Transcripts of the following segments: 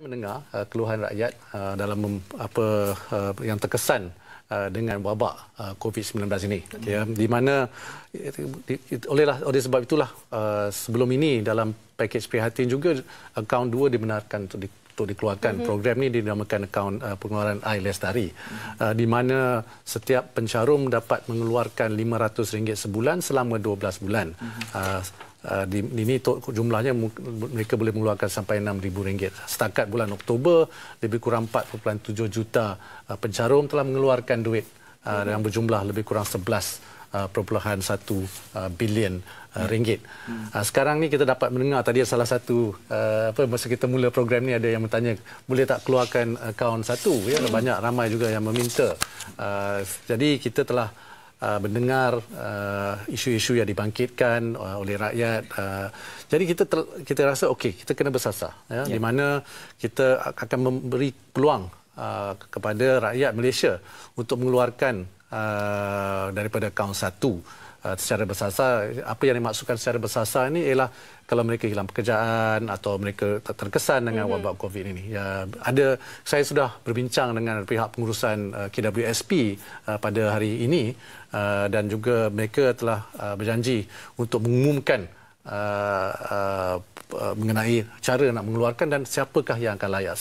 Saya mendengar uh, keluhan rakyat uh, dalam mem, apa uh, yang terkesan uh, dengan wabak uh, COVID-19 ini. Okay. Ya, di mana di, di, olehlah oleh sebab itulah uh, sebelum ini dalam pakej prihatin juga akaun dua dibenarkan untuk di, untuk dikeluarkan. Mm-hmm. Program ini dinamakan akaun uh, pengeluaran I Lestari. Mm-hmm. Uh, di mana setiap pencarum dapat mengeluarkan RM500 sebulan selama 12 bulan. Mm-hmm. Uh, Uh, di, di ini to, jumlahnya mu, mereka boleh mengeluarkan sampai RM6,000. Setakat bulan Oktober, lebih kurang 4.7 juta uh, pencarum telah mengeluarkan duit uh, mm-hmm. yang berjumlah lebih kurang perpuluhan satu uh, bilion uh, hmm. ringgit. Hmm. Uh, sekarang ni kita dapat mendengar tadi salah satu apa masa kita mula program ni ada yang bertanya boleh tak keluarkan akaun satu ya hmm. banyak ramai juga yang meminta. Jadi kita telah mendengar isu-isu yang dibangkitkan oleh rakyat. Jadi kita ter, kita rasa okey kita kena bersasar ya, ya di mana kita akan memberi peluang kepada rakyat Malaysia untuk mengeluarkan uh, daripada kaun satu uh, secara bersasar. Apa yang dimaksudkan secara bersasar ini ialah kalau mereka hilang pekerjaan atau mereka terkesan dengan mm-hmm. wabak COVID ini. Ya, ada saya sudah berbincang dengan pihak pengurusan uh, KWSP uh, pada hari ini uh, dan juga mereka telah uh, berjanji untuk mengumumkan Uh, uh, uh, mengenai cara nak mengeluarkan dan siapakah yang akan layak.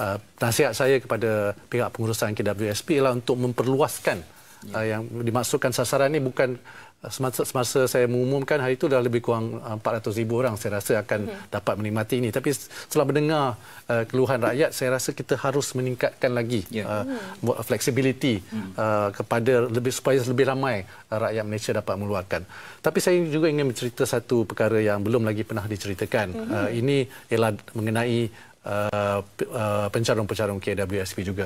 Uh, nasihat saya kepada pihak pengurusan KWSP ialah untuk memperluaskan ya. uh, yang dimaksudkan sasaran ini bukan uh, semasa, semasa saya mengumumkan hari itu dah lebih kurang 400 uh, ribu orang saya rasa akan hmm. dapat menikmati ini. Tapi setelah mendengar uh, keluhan rakyat, saya rasa kita harus meningkatkan lagi ya. uh, hmm. flexibility hmm. uh, kepada lebih supaya lebih ramai uh, rakyat Malaysia dapat mengeluarkan. Tapi saya juga ingin mencerita satu perkara yang belum lagi pernah diceritakan. Uh, ini ialah mengenai uh, uh, pencarung-pencarung KWSP juga.